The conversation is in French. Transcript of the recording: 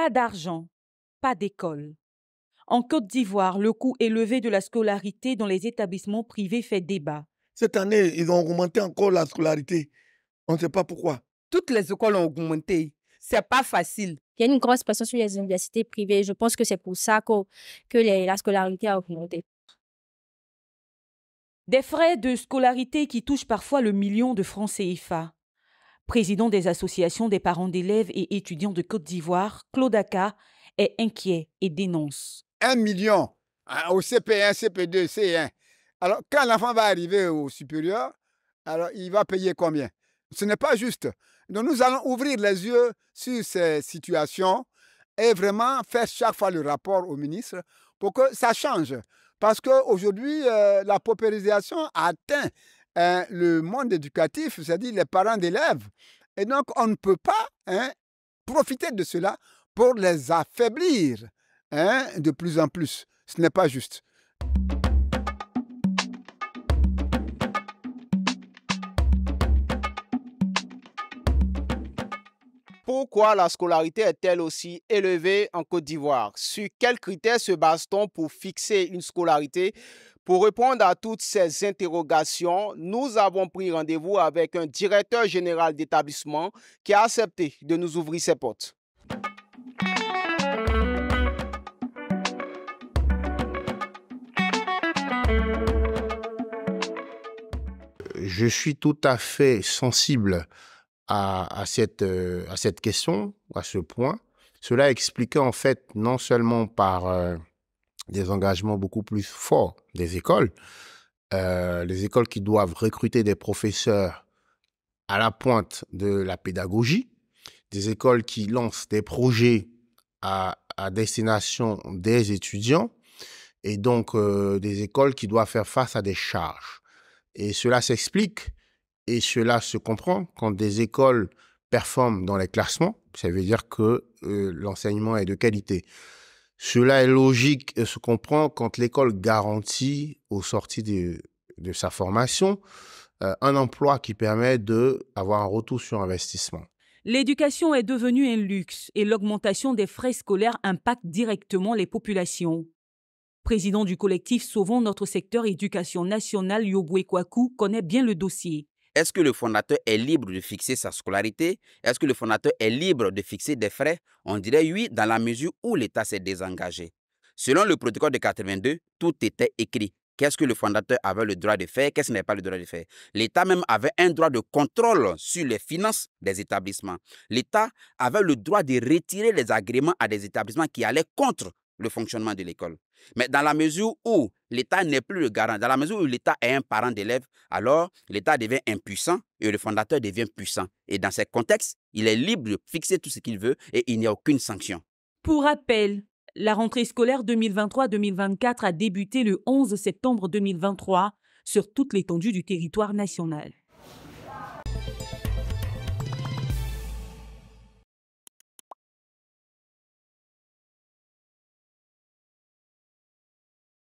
Pas d'argent, pas d'école. En Côte d'Ivoire, le coût élevé de la scolarité dans les établissements privés fait débat. Cette année, ils ont augmenté encore la scolarité. On ne sait pas pourquoi. Toutes les écoles ont augmenté. C'est pas facile. Il y a une grosse pression sur les universités privées. Je pense que c'est pour ça que, la scolarité a augmenté. Des frais de scolarité qui touchent parfois le million de francs CFA président des associations des parents d'élèves et étudiants de Côte d'Ivoire, Claude Aka, est inquiet et dénonce. Un million hein, au CP1, CP2, C1. Alors, quand l'enfant va arriver au supérieur, alors il va payer combien Ce n'est pas juste. Donc, nous allons ouvrir les yeux sur ces situations et vraiment faire chaque fois le rapport au ministre pour que ça change. Parce qu'aujourd'hui, euh, la paupérisation atteint Hein, le monde éducatif, c'est-à-dire les parents d'élèves. Et donc, on ne peut pas hein, profiter de cela pour les affaiblir hein, de plus en plus. Ce n'est pas juste. Pourquoi la scolarité est-elle aussi élevée en Côte d'Ivoire Sur quels critères se base-t-on pour fixer une scolarité pour répondre à toutes ces interrogations, nous avons pris rendez-vous avec un directeur général d'établissement qui a accepté de nous ouvrir ses portes. Je suis tout à fait sensible à, cette, euh, à cette question, à ce point. Cela explique en fait non seulement par euh, des engagements beaucoup plus forts des écoles, euh, les écoles qui doivent recruter des professeurs à la pointe de la pédagogie, des écoles qui lancent des projets à destination des étudiants, et donc des écoles qui doivent faire face à des charges. Et cela s'explique et cela se comprend quand des écoles performent dans les classements, ça veut dire que euh, l'enseignement est de qualité. Cela est logique et se comprend quand l'école garantit aux sorties de, sa formation euh, un emploi qui permet d'avoir un retour sur investissement. L'éducation est devenue un luxe et l'augmentation des frais scolaires impacte directement les populations. Président du collectif Sauvons notre secteur éducation nationale, Yobwe Kwaku connaît bien le dossier. Est-ce que le fondateur est libre de fixer sa scolarité Est-ce que le fondateur est libre de fixer des frais On dirait oui, dans la mesure où l'État s'est désengagé. Selon le protocole de 82, tout était écrit. Qu'est-ce que le fondateur avait le droit de faire Qu'est-ce qu'il n'avait pas le droit de faire L'État même avait un droit de contrôle sur les finances des établissements. L'État avait le droit de retirer les agréments à des établissements qui allaient contre le fonctionnement de l'école. Mais dans la mesure où l'État n'est plus le garant, dans la mesure où l'État est un parent d'élève, alors l'État devient impuissant et le fondateur devient puissant. Et dans ce contexte, il est libre de fixer tout ce qu'il veut et il n'y a aucune sanction. Pour rappel, la rentrée scolaire 2023-2024 a débuté le 11 septembre 2023 sur toute l'étendue du territoire national.